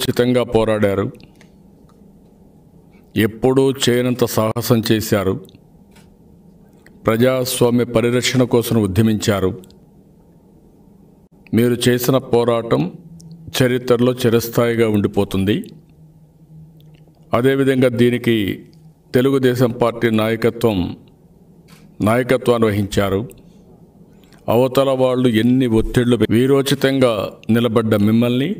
ఉచితంగా పోరాడారు ఎప్పుడూ చేయనంత సాహసం చేశారు ప్రజాస్వామ్య పరిరక్షణ కోసం ఉద్యమించారు మీరు చేసిన పోరాటం చరిత్రలో చిరస్థాయిగా ఉండిపోతుంది అదేవిధంగా దీనికి తెలుగుదేశం పార్టీ నాయకత్వం నాయకత్వాన్ని వహించారు అవతల వాళ్ళు ఎన్ని ఒత్తిళ్లు వీరోచితంగా నిలబడ్డ మిమ్మల్ని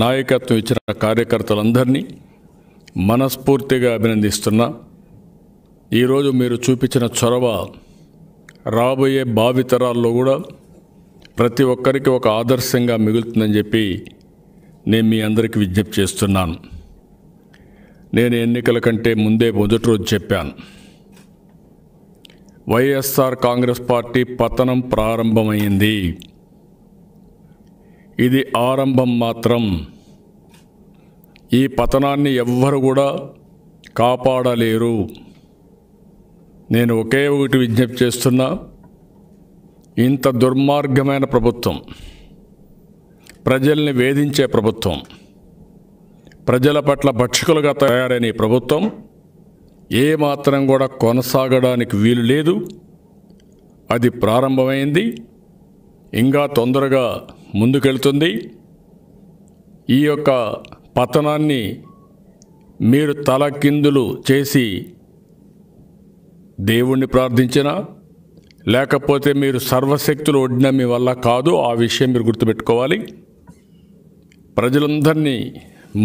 నాయకత్వం ఇచ్చిన కార్యకర్తలందరినీ మనస్ఫూర్తిగా అభినందిస్తున్నా ఈరోజు మీరు చూపించిన చొరవ రాబోయే భావితరాల్లో కూడా ప్రతి ఒక్కరికి ఒక ఆదర్శంగా మిగులుతుందని చెప్పి నేను మీ అందరికీ విజ్ఞప్తి చేస్తున్నాను నేను ఎన్నికల కంటే ముందే మొదటి రోజు చెప్పాను వైఎస్ఆర్ కాంగ్రెస్ పార్టీ పతనం ప్రారంభమైంది ఇది ఆరంభం మాత్రం ఈ పతనాన్ని ఎవ్వరు కూడా కాపాడలేరు నేను ఒకే ఒకటి విజ్ఞప్తి చేస్తున్నా ఇంత దుర్మార్గమైన ప్రభుత్వం ప్రజల్ని వేధించే ప్రభుత్వం ప్రజల పట్ల భక్షకులుగా తయారైన ఈ ప్రభుత్వం ఏమాత్రం కూడా కొనసాగడానికి వీలు లేదు అది ప్రారంభమైంది ఇంకా తొందరగా ముందుకెళ్తుంది ఈ యొక్క పతనాన్ని మీరు తలకిందులు చేసి దేవుణ్ణి ప్రార్థించిన లేకపోతే మీరు సర్వశక్తులు ఒడిన మీ వల్ల కాదు ఆ విషయం మీరు గుర్తుపెట్టుకోవాలి ప్రజలందరినీ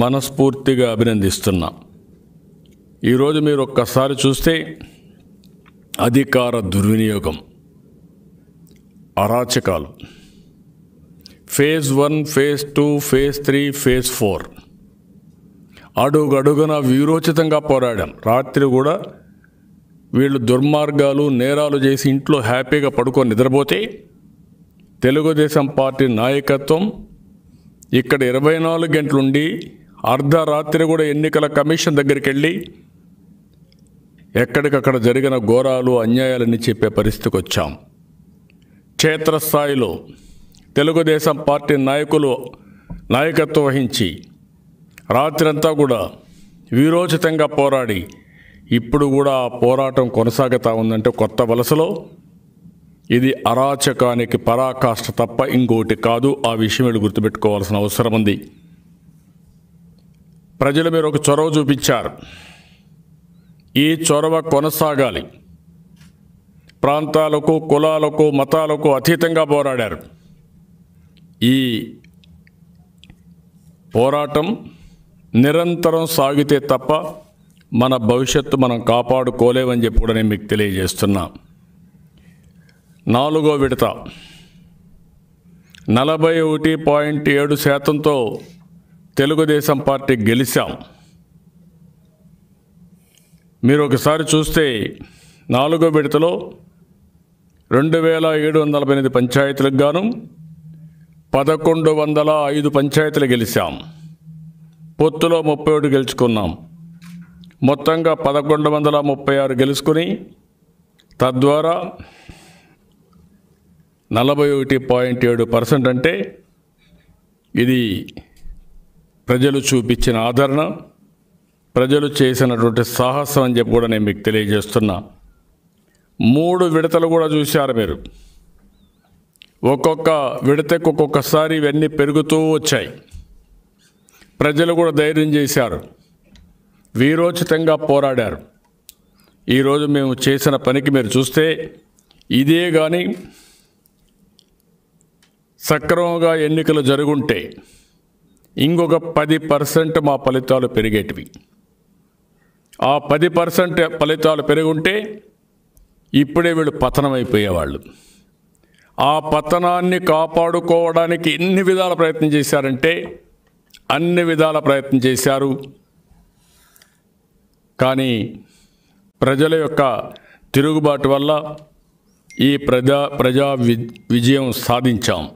మనస్ఫూర్తిగా అభినందిస్తున్నా ఈరోజు మీరు ఒక్కసారి చూస్తే అధికార దుర్వినియోగం అరాచకాలు phase one phase two phase three phase four అడుగడుగున వీరోచితంగా పోరాడాం రాత్రి కూడా వీళ్ళు దుర్మార్గాలు నేరాలు చేసి ఇంట్లో హ్యాపీగా పడుకొని నిద్రపోతే తెలుగుదేశం పార్టీ నాయకత్వం ఇక్కడ ఇరవై నాలుగు గంటలుండి అర్ధరాత్రి కూడా ఎన్నికల కమిషన్ దగ్గరికి వెళ్ళి ఎక్కడికక్కడ జరిగిన ఘోరాలు అన్యాయాలని చెప్పే పరిస్థితికి వచ్చాం క్షేత్రస్థాయిలో తెలుగుదేశం పార్టీ నాయకులు నాయకత్వం వహించి రాత్రంతా కూడా వీరోచితంగా పోరాడి ఇప్పుడు కూడా ఆ పోరాటం కొనసాగుతూ ఉందంటే కొత్త వలసలో ఇది అరాచకానికి పరాకాష్ట తప్ప ఇంకోటి కాదు ఆ విషయం వీళ్ళు గుర్తుపెట్టుకోవాల్సిన అవసరం ఉంది ప్రజలు మీరు ఒక చొరవ చూపించారు ఈ చొరవ కొనసాగాలి ప్రాంతాలకు కులాలకు మతాలకు అతీతంగా పోరాడారు ఈ పోరాటం నిరంతరం సాగితే తప్ప మన భవిష్యత్తు మనం కాపాడుకోలేమని చెప్పి కూడా నేను మీకు తెలియజేస్తున్నా నాలుగో విడత నలభై ఒకటి పాయింట్ ఏడు శాతంతో తెలుగుదేశం పార్టీ గెలిచాం మీరు ఒకసారి చూస్తే నాలుగో విడతలో రెండు వేల ఏడు వందల ఎనిమిది పంచాయతీలకు గాను పదకొండు వందల ఐదు పంచాయతీలు గెలిచాం పొత్తులో ముప్పై ఒకటి గెలుచుకున్నాం మొత్తంగా పదకొండు వందల ముప్పై ఆరు గెలుచుకుని తద్వారా నలభై ఒకటి పాయింట్ ఏడు పర్సెంట్ అంటే ఇది ప్రజలు చూపించిన ఆదరణ ప్రజలు చేసినటువంటి సాహసం అని చెప్పి కూడా నేను మీకు తెలియజేస్తున్నా మూడు విడతలు కూడా చూశారు మీరు ఒక్కొక్క విడతకు ఒక్కొక్కసారి ఇవన్నీ పెరుగుతూ వచ్చాయి ప్రజలు కూడా ధైర్యం చేశారు వీరోచితంగా పోరాడారు ఈరోజు మేము చేసిన పనికి మీరు చూస్తే ఇదే కానీ సక్రమంగా ఎన్నికలు జరుగుంటే ఇంకొక పది పర్సెంట్ మా ఫలితాలు పెరిగేటివి ఆ పది పర్సెంట్ ఫలితాలు పెరుగుంటే ఇప్పుడే వీళ్ళు పతనమైపోయేవాళ్ళు ఆ పతనాన్ని కాపాడుకోవడానికి ఎన్ని విధాల ప్రయత్నం చేశారంటే అన్ని విధాల ప్రయత్నం చేశారు కానీ ప్రజల యొక్క తిరుగుబాటు వల్ల ఈ ప్రజా ప్రజా విజయం సాధించాం